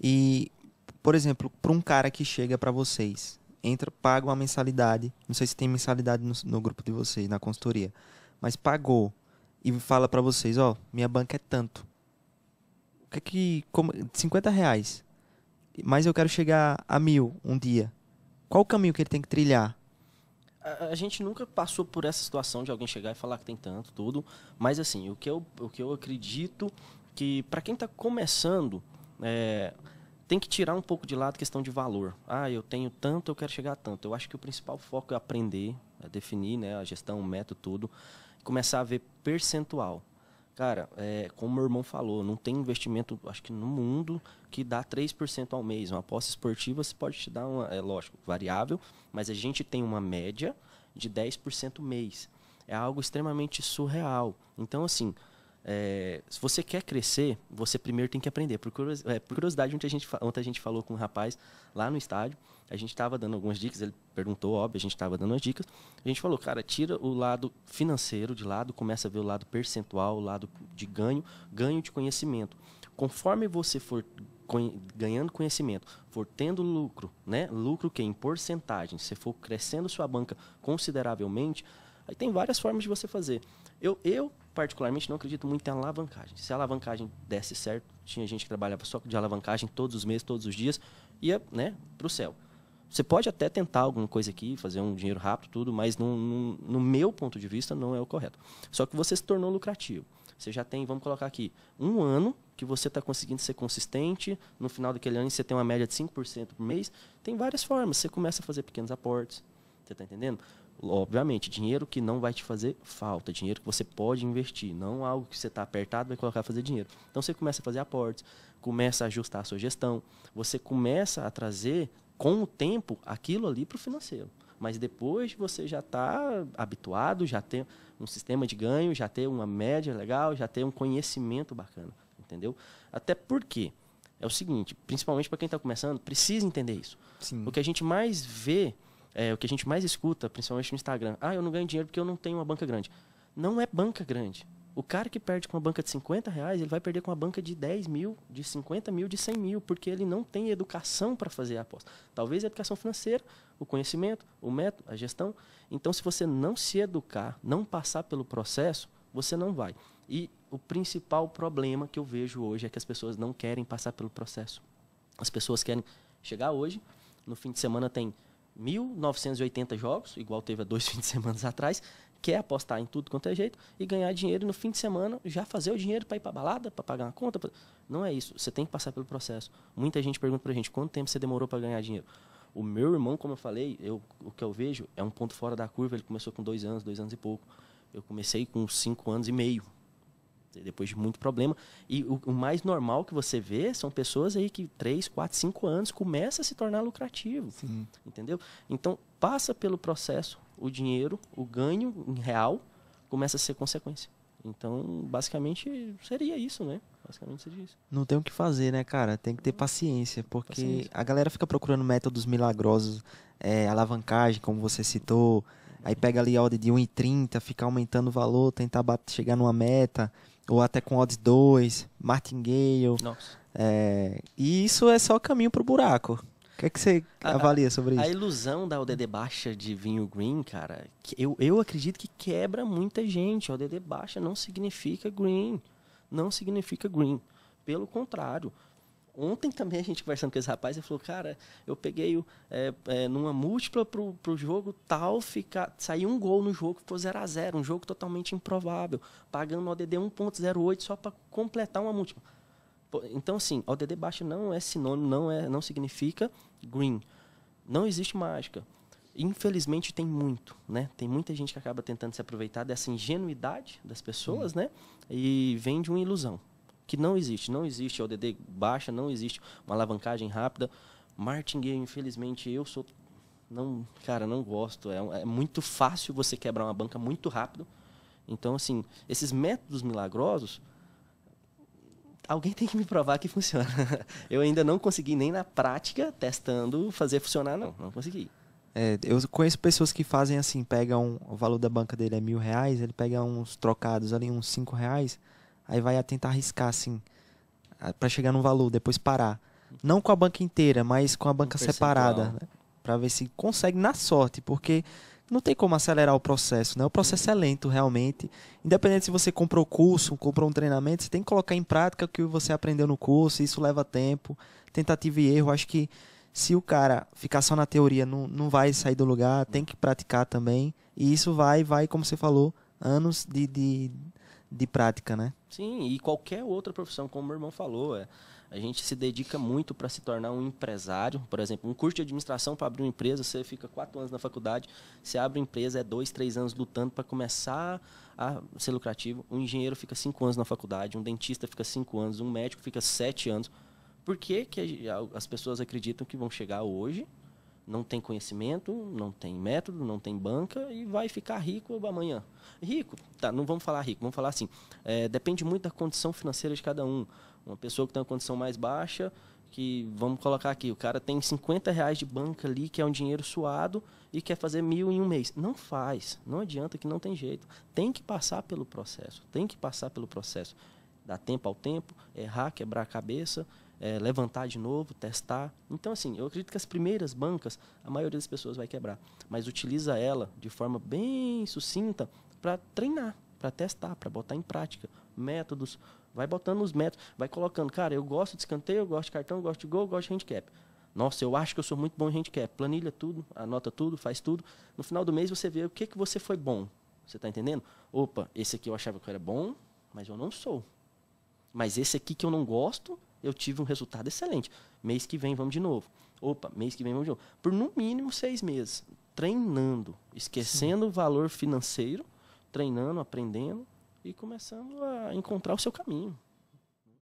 E, por exemplo, para um cara que chega para vocês, entra, paga uma mensalidade, não sei se tem mensalidade no, no grupo de vocês, na consultoria, mas pagou e fala para vocês, ó, oh, minha banca é tanto. O que é que... Como, 50 reais. Mas eu quero chegar a mil um dia. Qual o caminho que ele tem que trilhar? a gente nunca passou por essa situação de alguém chegar e falar que tem tanto, tudo. Mas assim, o que eu, o que eu acredito que para quem está começando, é, tem que tirar um pouco de lado a questão de valor. Ah, eu tenho tanto, eu quero chegar a tanto. Eu acho que o principal foco é aprender, é definir né, a gestão, o método, tudo, começar a ver percentual. Cara, é, como meu irmão falou, não tem investimento, acho que no mundo, que dá 3% ao mês. Uma aposta esportiva você pode te dar, uma, é lógico, variável, mas a gente tem uma média de 10% mês. É algo extremamente surreal. Então, assim, é, se você quer crescer, você primeiro tem que aprender. Por é, curiosidade, ontem a gente, ontem a gente falou com um rapaz lá no estádio, a gente estava dando algumas dicas, ele perguntou, óbvio, a gente estava dando as dicas. A gente falou, cara, tira o lado financeiro de lado, começa a ver o lado percentual, o lado de ganho, ganho de conhecimento. Conforme você for ganhando conhecimento, for tendo lucro, né? Lucro que em porcentagem, se for crescendo sua banca consideravelmente, Aí tem várias formas de você fazer. Eu, eu particularmente, não acredito muito em alavancagem. Se a alavancagem desse certo, tinha gente que trabalhava só de alavancagem todos os meses, todos os dias, ia né, para o céu. Você pode até tentar alguma coisa aqui, fazer um dinheiro rápido, tudo, mas no, no meu ponto de vista não é o correto. Só que você se tornou lucrativo. Você já tem, vamos colocar aqui, um ano que você está conseguindo ser consistente. No final daquele ano você tem uma média de 5% por mês. Tem várias formas. Você começa a fazer pequenos aportes. Você está entendendo? Obviamente, dinheiro que não vai te fazer falta, dinheiro que você pode investir, não algo que você está apertado vai colocar a fazer dinheiro. Então você começa a fazer aportes, começa a ajustar a sua gestão, você começa a trazer com o tempo aquilo ali para o financeiro. Mas depois você já está habituado, já tem um sistema de ganho, já tem uma média legal, já tem um conhecimento bacana, entendeu? Até porque é o seguinte, principalmente para quem está começando, precisa entender isso. Sim. O que a gente mais vê é, o que a gente mais escuta, principalmente no Instagram, ah, eu não ganho dinheiro porque eu não tenho uma banca grande. Não é banca grande. O cara que perde com uma banca de 50 reais, ele vai perder com uma banca de 10 mil, de 50 mil, de 100 mil, porque ele não tem educação para fazer a aposta. Talvez a educação financeira, o conhecimento, o método, a gestão. Então, se você não se educar, não passar pelo processo, você não vai. E o principal problema que eu vejo hoje é que as pessoas não querem passar pelo processo. As pessoas querem chegar hoje, no fim de semana tem 1.980 jogos, igual teve há dois fins de semana atrás, quer apostar em tudo quanto é jeito e ganhar dinheiro e no fim de semana já fazer o dinheiro para ir para balada, para pagar uma conta. Pra... Não é isso. Você tem que passar pelo processo. Muita gente pergunta para a gente quanto tempo você demorou para ganhar dinheiro. O meu irmão, como eu falei, eu, o que eu vejo é um ponto fora da curva. Ele começou com dois anos, dois anos e pouco. Eu comecei com cinco anos e meio depois de muito problema. E o, o, mais normal que você vê são pessoas aí que 3, 4, 5 anos começa a se tornar lucrativo. Sim. Entendeu? Então, passa pelo processo, o dinheiro, o ganho em real começa a ser consequência. Então, basicamente seria isso, né? Basicamente seria isso. Não tem o que fazer, né, cara? Tem que ter paciência, porque paciência. a galera fica procurando métodos milagrosos, é, alavancagem, como você citou, aí pega ali a ordem de 1,30, fica aumentando o valor, tentar chegar numa meta ou até com odds 2, martingale. É, e isso é só caminho para o buraco. O que, é que você avalia sobre isso? A ilusão da ODD baixa de vinho green, cara, eu, eu acredito que quebra muita gente. ODD baixa não significa green. Não significa green. Pelo contrário, Ontem também a gente conversando com esse rapaz, ele falou, cara, eu peguei o, é, é, numa múltipla pro, pro jogo tal, fica, saiu um gol no jogo, ficou 0 a 0 um jogo totalmente improvável, pagando o ODD 1.08 só para completar uma múltipla. Então, assim, ODD baixo não é sinônimo, não, é, não significa green. Não existe mágica. Infelizmente tem muito, né? Tem muita gente que acaba tentando se aproveitar dessa ingenuidade das pessoas, hum. né? E vende uma ilusão que não existe. Não existe ODD baixa, não existe uma alavancagem rápida. Martingale, infelizmente, eu sou... Não, cara, não gosto. É, é muito fácil você quebrar uma banca muito rápido. Então, assim, esses métodos milagrosos, alguém tem que me provar que funciona. eu ainda não consegui nem na prática, testando, fazer funcionar, não. Não consegui. É, eu conheço pessoas que fazem assim, pegam o valor da banca dele é mil reais, ele pega uns trocados ali, uns cinco reais, aí vai tentar arriscar, assim, para chegar num valor, depois parar. Não com a banca inteira, mas com a banca um separada, né? para ver se consegue na sorte, porque não tem como acelerar o processo, né? O processo é lento realmente. Independente se você comprou curso, comprou um treinamento, você tem que colocar em prática o que você aprendeu no curso, isso leva tempo, tentativa e erro. Acho que se o cara ficar só na teoria, não, não vai sair do lugar, tem que praticar também. E isso vai, vai, como você falou, anos de, de de prática, né? Sim, e qualquer outra profissão, como meu irmão falou, é, a gente se dedica muito para se tornar um empresário. Por exemplo, um curso de administração para abrir uma empresa, você fica quatro anos na faculdade, você abre uma empresa, é dois, três anos lutando para começar a ser lucrativo. Um engenheiro fica cinco anos na faculdade, um dentista fica cinco anos, um médico fica sete anos. Por que, que as pessoas acreditam que vão chegar hoje não tem conhecimento, não tem método, não tem banca e vai ficar rico amanhã. Rico, tá, não vamos falar rico, vamos falar assim, é, depende muito da condição financeira de cada um. Uma pessoa que tem uma condição mais baixa, que vamos colocar aqui, o cara tem 50 reais de banca ali, que é um dinheiro suado e quer fazer mil em um mês. Não faz, não adianta que não tem jeito. Tem que passar pelo processo, tem que passar pelo processo. Dar tempo ao tempo, errar, quebrar a cabeça, é, levantar de novo, testar. Então, assim, eu acredito que as primeiras bancas, a maioria das pessoas vai quebrar, mas utiliza ela de forma bem sucinta para treinar, para testar, para botar em prática métodos. Vai botando os métodos, vai colocando, cara, eu gosto de escanteio, eu gosto de cartão, eu gosto de gol, eu gosto de handicap. Nossa, eu acho que eu sou muito bom em handicap. Planilha tudo, anota tudo, faz tudo. No final do mês você vê o que, que você foi bom. Você está entendendo? Opa, esse aqui eu achava que eu era bom, mas eu não sou. Mas esse aqui que eu não gosto, eu tive um resultado excelente. Mês que vem vamos de novo. Opa, mês que vem vamos de novo. Por no mínimo seis meses. Treinando, esquecendo Sim. o valor financeiro, treinando, aprendendo e começando a encontrar o seu caminho.